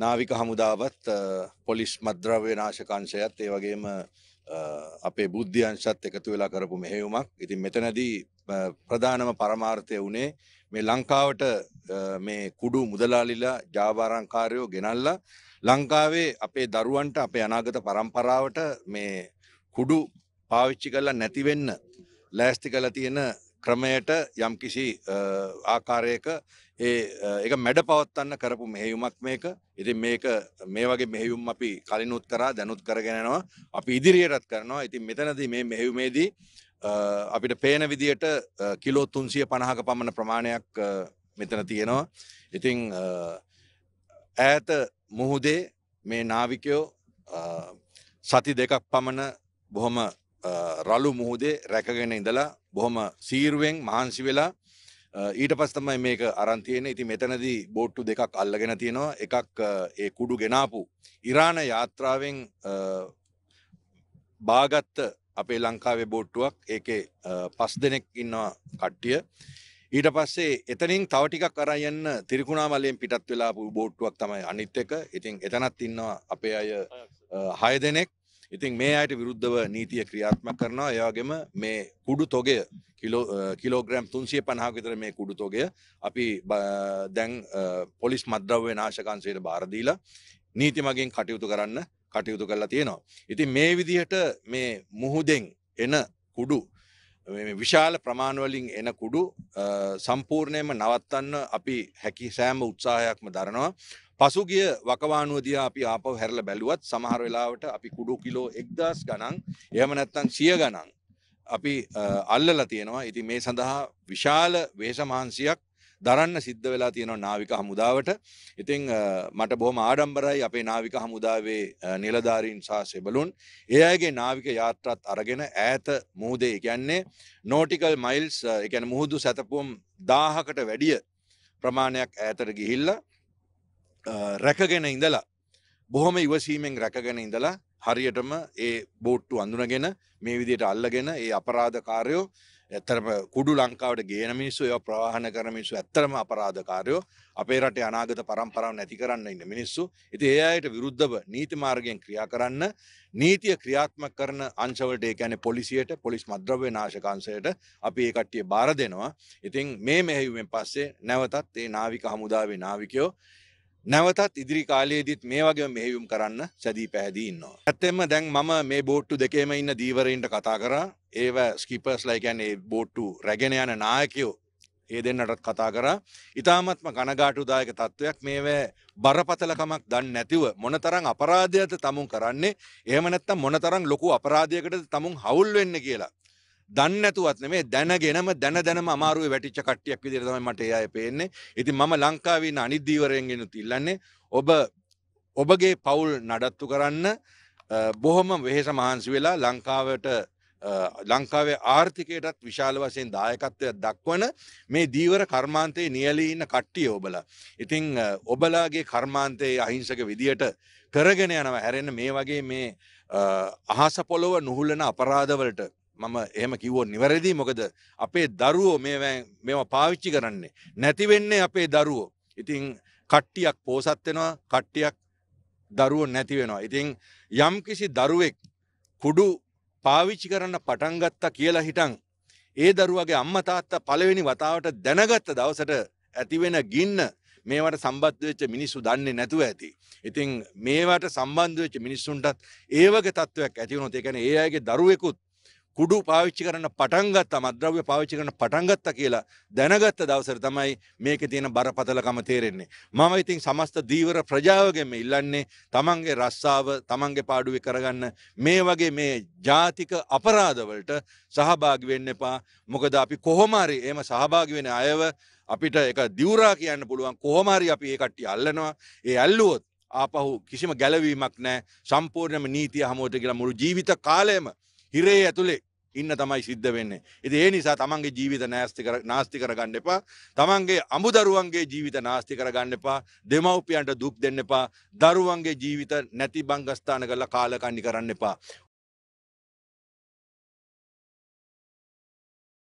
නාවික හමුදාවත් පොලිස් මද්‍රව්‍ය නාශකංශයත් ඒ වගේම අපේ බුද්ධියංශත් එකතු වෙලා කරපු මෙහෙයුමක් ඉතින් මෙතනදී ප්‍රධානම පරමාර්ථය වනේ මේ ලංකාවට මේ කුඩු මුදලාලිලා ජාවාරංකාරයෝ ගෙනල්ලා ලංකාවේ අපේ දරුවන්ට අපේ අනාගත පරම්පරාවට මේ කුඩු පාවිච්චි කරලා නැතිවෙන්න ලෑස්ති කළ තියෙන ක්‍රමයට යම්කිසි ආකාරයක ඒ එක මැඩ පවත්වන්න කරපු මෙහෙයුමක් මේක ඉතින් මේක මේ වගේ මෙහෙයුම් අපි කලිනුත් කරා දැනුත් කරගෙනනවා අපි ඉදිරියටත් කරනවා ඉතින් මෙතනදී මේ මෙහෙයුමේදී අපිට පේන විදියට කිලෝ තුන්සිය පණහක පමණ ප්‍රමාණයක් මෙතන තියෙනවා ඉතිං ඈත මුහුදේ මේ නාවිකයෝ සති දෙකක් පමණ බොහොම රලු මුහුදේ රැකගෙන ඉඳලා බොහොම සීරුවෙන් මහන්සි වෙලා ඊට පස් තමයි මේක අරන්තියෙන ඉති මෙතනදී බෝට්ටු දෙකක් අල්ලගෙන තියෙනවා එකක් ඒ කුඩු ගෙනාපු ඉරාණ යාත්‍රාවෙන් බාගත්ත අපේ ලංකාවේ බෝට්ටුවක් ඒකේ පස් දෙනෙක් ඉන්නවා කට්ටිය ඊට පස්සේ එතනින් තවටිකක් අරයන්න තිරිකුණාමලයෙන් පිටත් වෙලා බෝට්ටුවක් තමයි අනිත් එක ඉතින් එතනත් ඉන්නවා අපේ අය හය දෙනෙක් ඉතින් මේ අයට විරුද්ධව නීතිය ක්‍රියාත්මක කරනවා ඒවාගේම මේ කුඩු තොගය කිලෝග්‍රම් තුන්සිය පණහා විතර මේ කුඩු තොගය අපි දැන් පොලිස් මද්‍රව්‍ය නාශකන්සයට භාරදීලා නීති මගින් කටයුතු කරන්න කටයුතු කරලා තියෙනවා. ඉතින් මේ විදිහට මේ මුහුදෙන් එන කුඩු විශාල ප්‍රමාණවලින් එන කුඩු සම්පූර්ණයම නවත්තන්න අපි හැකි සෑම උත්සාහයක්ම දරනවා පසුගිය වකවානුව දිහා අපි ආපහු හැරලා බැලුවත් සමහර වෙලාවට අපි කුඩු කිලෝ 1000 ගණන් එහෙම නැත්නම් 100 ගණන් අපි අල්ලලා තියෙනවා. ඉතින් මේ සඳහා විශාල වෙහෙස මහන්සියක් දරන්න සිද්ධ වෙලා තියෙනවා නාවික හමුදාවට. ඉතින් මට බොහොම ආඩම්බරයි අපේ නාවික හමුදාවේ නිලධාරීන් සහ සෙබළුන්. ඒ අයගේ නාවික යාත්‍රාත් අරගෙන ඈත මුහුදේ කියන්නේ නෝටිකල් මයිල්ස් ඒ කියන්නේ මුහුදු සැතපුම් 1000කට වැඩිය ප්‍රමාණයක් ඈතට ගිහිල්ලා රැකගෙන ඉඳලා බොහොම ඉවසීමෙන් රැකගෙන ඉඳලා හරියටම ඒ බෝට්ටු අඳුනගෙන මේ විදියට අල්ලගෙන ඒ අපරාධකාරයෝ ඇත්තරම කුඩු ලංකාවට ගේන මිනිස්සු ඒ ප්‍රවාහන කර මිනිස්සු ඇත්තරම අපරාධකාරයෝ අපේ රටේ අනාගත පරම්පරාව නැති කරන්න ඉන්න මිනිස්සු ඉතින් ඒ අයට විරුද්ධව නීති මාර්ගයෙන් ක්‍රියා කරන්න නීතිය ක්‍රියාත්මක කරන අංශවලට ඒ කියන්නේ පොලිසියට පොලිස් මද්‍රව්‍ය නාශක අංශයට අපි ඒ කට්ටිය බාර දෙනවා ඉතින් මේ මෙහෙයුමෙන් පස්සේ නැවතත් ඒ නාවික හමුදාවේ නාවිකයෝ නැවතත් ඉදිරි කාලයේදත් මේ වගේ මෙහෙයුම් කරන්න සැදී පැහැදී ඉන්නවා. ඇත්තෙම දැන් මම මේ බෝට්ටු දෙකේම ඉන්න දීවරයින්ට කතා කරා ඒව ස්කිපර්ස් ලයිකැන්නේ බෝට්ටු රැගෙන යන නායකයෝ ඒ දෙන්නටත් කතා කරා ඉතාමත්ම කනගාටුදායක තත්ත්වයක් මේවැ බරපතලකමක් දන් නැතිව මොනතරං අපරාධයට තමුන් කරන්නේ එහම නැත්තම් මොනතරං ලොකු අපරාධයකට තමුන් හවුල් වෙන්න කියලා දන්නැතුවත් නෙමේ දැනගෙනම දැන දැනම අමාරුව වැටිච්ච කට්ටියක් විදිහට තමයි මට ඒ අය පේන්නේ. ඉතින් මම ලංකාවේ ඉන්න අනිත් දීවරයෙන්ගෙනුත් ඉල්ලන්නේ ඔබ ඔබගේ පවුල් නඩත්තු කරන්න බොහොම වෙහෙස මහන්සි වෙලා ලංකාවට ලංකාවේ ආර්ථිකයටත් විශාල වශයෙන් දායකත්වයක් දක්වන මේ දීවර කර්මාන්තයේ නියලී ඉන්න කට්ටිය ඔබලා. ඉතින් ඔබලාගේ කර්මාන්තයේ අහිංසක විදියට කරගෙන යනවා හැරෙන්න මේ වගේ මේ අහස පොළොව නුහුලන අපරාධවලට මම එහෙම කිව්වොත් නිවැරදි මොකද අපේ දරුවෝ මේවා පාවිච්චි කරන්නේ නැතිවෙන්නේ අපේ දරුවෝ ඉතිං කට්ටියක් පෝසත් වෙනවා කට්ටියක් දරුවෝ නැති වෙනවා ඉතිං යම් කිසි දරුවෙක් කුඩු පාවිච්චි කරන්න පටන්ගත්තා කියලා හිටන් ඒ දරුවගේ අම්ම තාත්තා පළවෙනි වතාවට දැනගත්ත දවසට ඇතිවෙන ගින්න මේවට සම්බන්ධවෙච්ච මිනිස්සු දන්නේ නැතුව ඇති. ඉතින් මේවට සම්බන්ධවෙච්ච මිනිස්සුන්ටත් ඒවගේ තත්ත්වයක් ඇතිවුණොත් එකන ඒ අයගේ දරුවෙකුත් කුඩු පාවිච්චි කරන්න පටන්ගත් මද්‍රව්‍ය පාවිච්චි කරන පටන්ගත්ත කියලා දැනගත්ත දවසර තමයි මේක තියෙන බරපතලකම තේරෙන්නේ. මම ඉතින් සමස්ත දීවර ප්‍රජාවගෙම ඉල්ලන්නේ තමන්ගේ රස්සාව තමන්ගේ පාඩුව කරගන්න මේ වගේ මේ ජාතික අපරාධවලට සහභාගි වෙන්න එපා මොකද අපි කොහොමරි එම සහභාගි වෙන අයව අපිට එක දිවරා කියන්න පුළුවන් කොහොමරි අපි ඒ කට්ටි අල්ලනවා ඒ ඇල්ලුවොත් ආපහු කිසිම ගැලවීමක් නෑ සම්පූර්ණම නීතිය හමුවට කියලා මුළු ජීවිත කාලයම හිරේ ඇතුළේ ඉන්න තමයි සිද්ධ වෙන්නේ. ඉතින් ඒ නිසා තමන්ගේ ජීවිත නාස්ති කර නාස්ති කරගන්න එපා. තමන්ගේ අමුදරුවන්ගේ ජීවිත නාස්ති කරගන්න එපා. දෙමව්පියන්ට දුක් දෙන්න එපා. දරුවන්ගේ ජීවිත නැති බංගස්ථාන කරලා කාලකන්ණි කරන්න එපා.